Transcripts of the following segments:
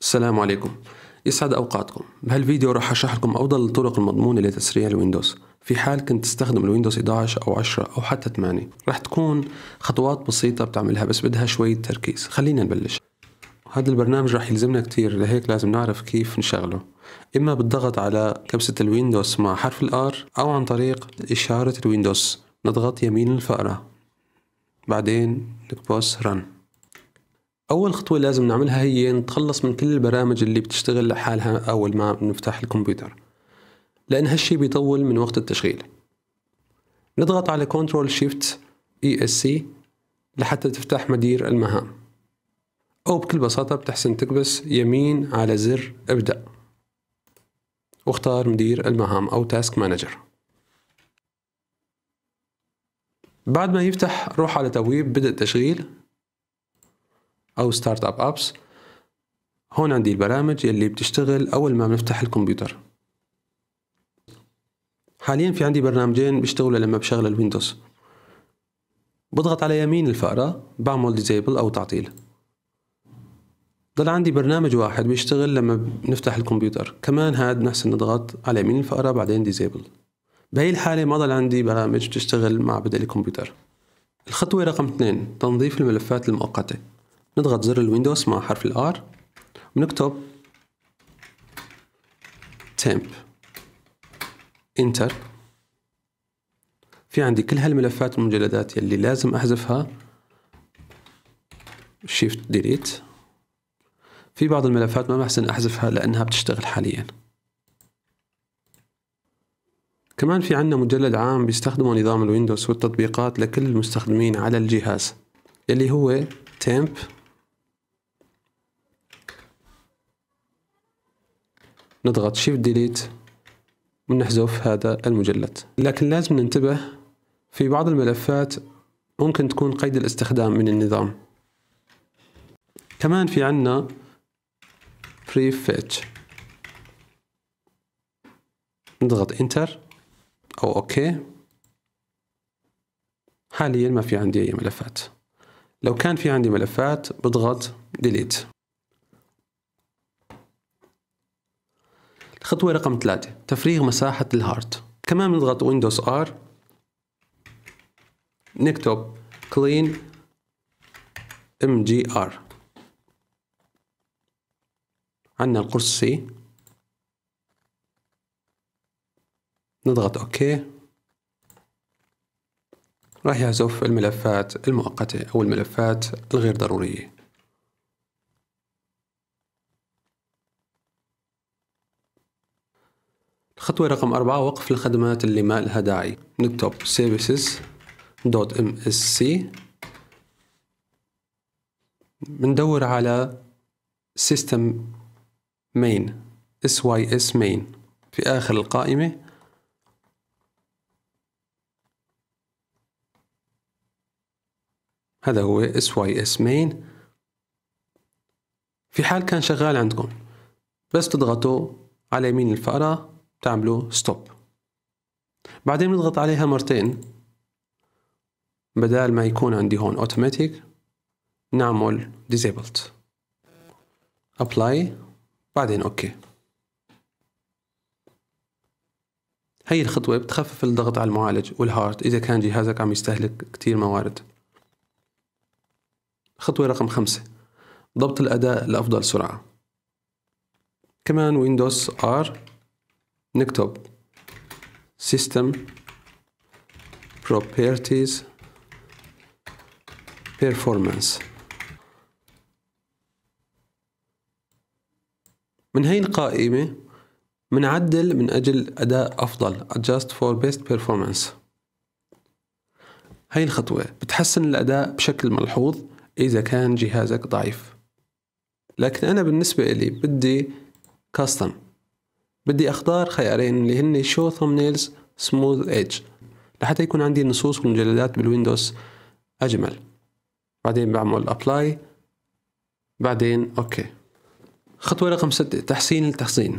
السلام عليكم يسعد اوقاتكم بهالفيديو راح اشرح لكم افضل الطرق المضمونة لتسريع الويندوز في حال كنت تستخدم الويندوز 11 او 10 او حتى 8 راح تكون خطوات بسيطة بتعملها بس بدها شوية تركيز خلينا نبلش هذا البرنامج راح يلزمنا كتير لهيك لازم نعرف كيف نشغله إما بالضغط على كبسة الويندوز مع حرف الآر أو عن طريق إشارة الويندوز نضغط يمين الفأرة بعدين نكبس رن اول خطوه لازم نعملها هي نتخلص من كل البرامج اللي بتشتغل لحالها اول ما نفتح الكمبيوتر لان هالشي بيطول من وقت التشغيل نضغط على Ctrl Shift ESC لحتى تفتح مدير المهام أو بكل بساطة بتحسن تكبس يمين على زر ابدأ واختار مدير المهام أو تاسك مانجر بعد ما يفتح روح على تبويب بدء تشغيل او ستارت اب ابس هون عندي البرامج اللي بتشتغل اول ما بنفتح الكمبيوتر حاليا في عندي برنامجين بيشتغلوا لما بشغل الويندوز بضغط على يمين الفأرة بعمل ديزيبل أو تعطيل ضل عندي برنامج واحد بيشتغل لما بنفتح الكمبيوتر كمان هاد نفس نضغط على يمين الفأرة بعدين ديزيبل بهي الحالة ما ضل عندي برامج بتشتغل مع بدء الكمبيوتر الخطوة رقم 2 تنظيف الملفات المؤقتة نضغط زر الويندوز مع حرف الار ونكتب temp انتر في عندي كل هالملفات والمجلدات يلي لازم احذفها شيفت ديليت في بعض الملفات ما بحسن احذفها لانها بتشتغل حاليا كمان في عندنا مجلد عام بيستخدمه نظام الويندوز والتطبيقات لكل المستخدمين على الجهاز اللي هو temp نضغط Shift ديليت ونحذف هذا المجلد لكن لازم ننتبه في بعض الملفات ممكن تكون قيد الاستخدام من النظام كمان في عنا free fetch نضغط انتر او اوكي حاليا ما في عندي اي ملفات لو كان في عندي ملفات بضغط delete خطوة رقم ثلاثة تفريغ مساحة الهارت كمان نضغط ويندوز ار نكتب clean mgr عندنا القرص سي نضغط اوكي راح يعزف الملفات المؤقتة أو الملفات الغير ضرورية الخطوة رقم أربعة وقف الخدمات اللي ما لها داعي نكتب services دوت ام اس سي بندور على system main sys main في آخر القائمة هذا هو sys main في حال كان شغال عندكم بس تضغطوا على يمين الفأرة بتعملوا ستوب بعدين بنضغط عليها مرتين بدال ما يكون عندي هون اوتوماتيك نعمل disabled ابلاي بعدين اوكي هي الخطوة بتخفف الضغط على المعالج والهارد إذا كان جهازك عم يستهلك كتير موارد خطوة رقم خمسة ضبط الأداء لأفضل سرعة كمان ويندوز R نكتب system properties performance من هاي القائمة منعدل من أجل أداء أفضل adjust for best performance هاي الخطوة بتحسن الأداء بشكل ملحوظ إذا كان جهازك ضعيف لكن أنا بالنسبة إلي بدي custom بدي أختار خيارين اللي هن شو نيلز سموث ايدج لحتى يكون عندي النصوص والمجلدات بالويندوز أجمل بعدين بعمل أبلاي بعدين أوكي خطوة رقم ستة تحسين التخزين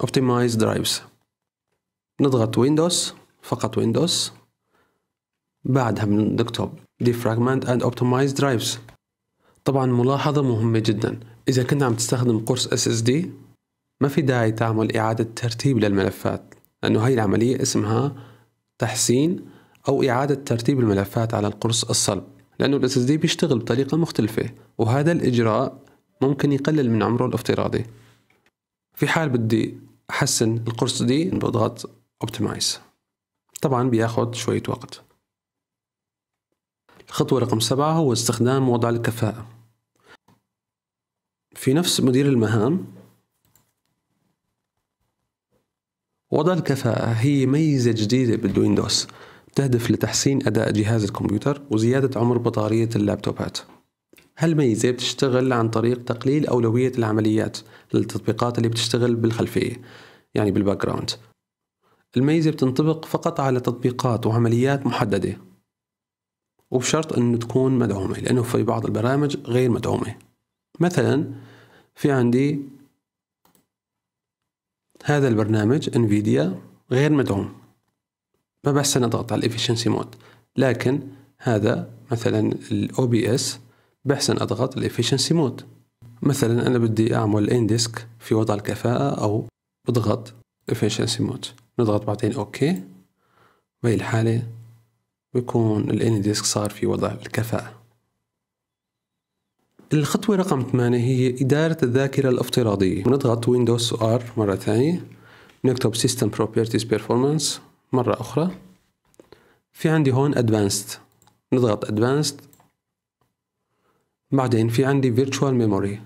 اوبتمايز درايفز نضغط ويندوز فقط ويندوز بعدها بنكتب نكتب Defragment and Optimize Drives طبعا ملاحظة مهمة جدا إذا كنت عم تستخدم قرص اس اس دي ما في داعي تعمل إعادة ترتيب للملفات لأنه هاي العملية اسمها تحسين أو إعادة ترتيب الملفات على القرص الصلب لأنه الـ SSD بيشتغل بطريقة مختلفة وهذا الإجراء ممكن يقلل من عمره الافتراضي في حال بدي أحسن القرص دي بضغط Optimize طبعا بياخد شوية وقت الخطوة رقم سبعة هو استخدام وضع الكفاءة في نفس مدير المهام وضع الكفاءة هي ميزة جديدة بالويندوز تهدف لتحسين أداء جهاز الكمبيوتر وزيادة عمر بطارية اللابتوبات هالميزة بتشتغل عن طريق تقليل أولوية العمليات للتطبيقات اللي بتشتغل بالخلفية يعني بالباك جراوند الميزة بتنطبق فقط على تطبيقات وعمليات محددة وبشرط أن تكون مدعومة لأنه في بعض البرامج غير مدعومة مثلا في عندي هذا البرنامج انفيديا غير مدعوم ما بحسن اضغط على الافشنسي مود لكن هذا مثلا الاو بي اس بحسن اضغط الافشنسي مود مثلا انا بدي اعمل انديسك في وضع الكفاءة او بضغط efficiency mode نضغط بعدين اوكي بهي الحالة بيكون الانديسك صار في وضع الكفاءة الخطوة رقم 8 هي إدارة الذاكرة الافتراضية بنضغط ويندوز R مرة ثانية بنكتب System Properties Performance مرة أخرى في عندي هون Advanced نضغط Advanced بعدين في عندي Virtual Memory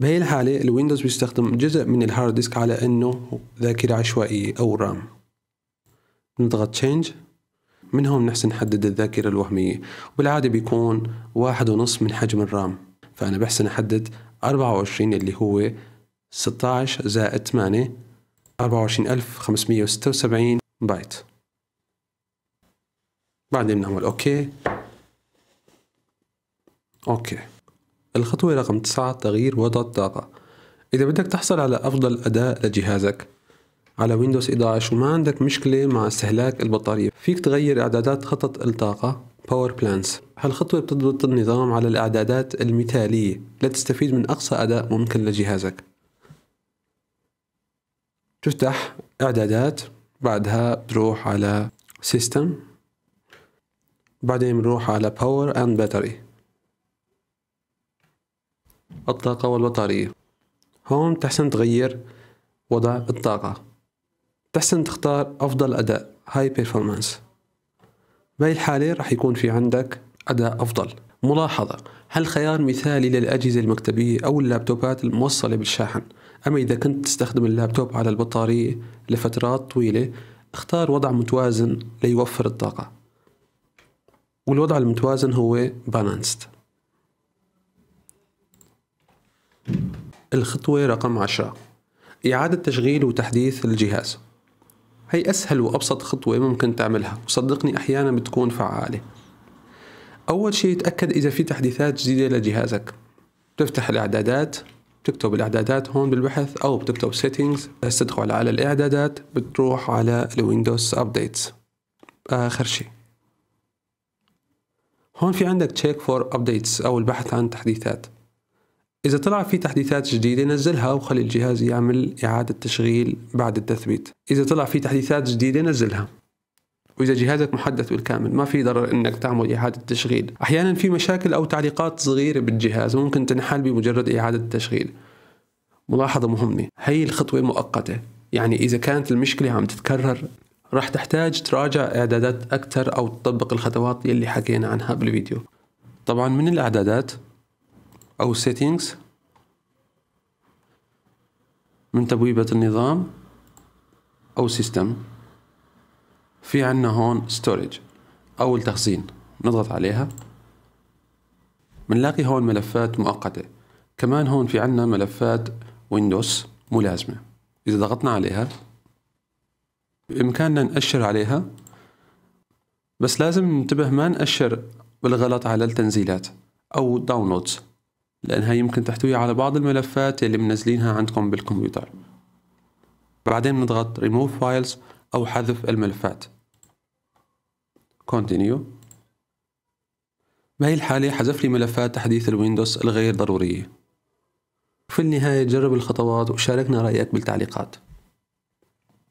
بهي الحالة الويندوز بيستخدم جزء من الهارد ديسك على أنه ذاكرة عشوائية أو رام نضغط Change من هون نحسن نحدد الذاكرة الوهمية وبالعادة بيكون واحد ونص من حجم الرام فأنا بحسن أحدد 24 اللي هو 16 زائد 8 24576 بايت بعدين بنعمل اوكي اوكي الخطوة رقم 9 تغيير وضع الطاقة إذا بدك تحصل على أفضل أداء لجهازك على ويندوز 11 وما عندك مشكلة مع استهلاك البطارية فيك تغير إعدادات خطط الطاقة باور بلانس هالخطوة بتضبط النظام على الإعدادات المثالية لتستفيد من أقصى أداء ممكن لجهازك تفتح إعدادات بعدها بتروح على سيستم بعدين بنروح على باور أند باتري الطاقة والبطارية هون تحسن تغير وضع الطاقة تحسن تختار أفضل أداء هاي performance بهي الحالة راح يكون في عندك أداء أفضل ملاحظة هل خيار مثالي للأجهزة المكتبية أو اللابتوبات الموصلة بالشاحن أما إذا كنت تستخدم اللابتوب على البطارية لفترات طويلة اختار وضع متوازن ليوفر الطاقة والوضع المتوازن هو بالانست الخطوة رقم عشرة إعادة تشغيل وتحديث الجهاز هي أسهل وأبسط خطوة ممكن تعملها وصدقني أحيانا بتكون فعالة أول شيء تأكد إذا في تحديثات جديدة لجهازك بتفتح الإعدادات بتكتب الإعدادات هون بالبحث أو بتكتب settings بس تدخل على الإعدادات بتروح على الويندوز أبديتس آخر شيء هون في عندك check for updates أو البحث عن تحديثات إذا طلع في تحديثات جديدة نزلها وخلي الجهاز يعمل إعادة تشغيل بعد التثبيت إذا طلع في تحديثات جديدة نزلها وإذا جهازك محدث بالكامل ما في ضرر إنك تعمل إعادة تشغيل أحيانا في مشاكل أو تعليقات صغيرة بالجهاز ممكن تنحل بمجرد إعادة تشغيل ملاحظة مهمة هي الخطوة مؤقتة يعني إذا كانت المشكلة عم تتكرر راح تحتاج تراجع إعدادات أكثر أو تطبق الخطوات يلي حكينا عنها بالفيديو طبعا من الإعدادات أو settings من تبويبة النظام أو سيستم في عنا هون storage أو التخزين نضغط عليها بنلاقي هون ملفات مؤقتة كمان هون في عنا ملفات ويندوز ملازمة إذا ضغطنا عليها بإمكاننا نأشر عليها بس لازم ننتبه ما نأشر بالغلط على التنزيلات أو داونلودز لأنها يمكن تحتوي على بعض الملفات اللي منزلينها عندكم بالكمبيوتر بعدين نضغط Remove Files أو حذف الملفات Continue بهي الحالة حذف لي ملفات تحديث الويندوز الغير ضرورية في النهاية جرب الخطوات وشاركنا رأيك بالتعليقات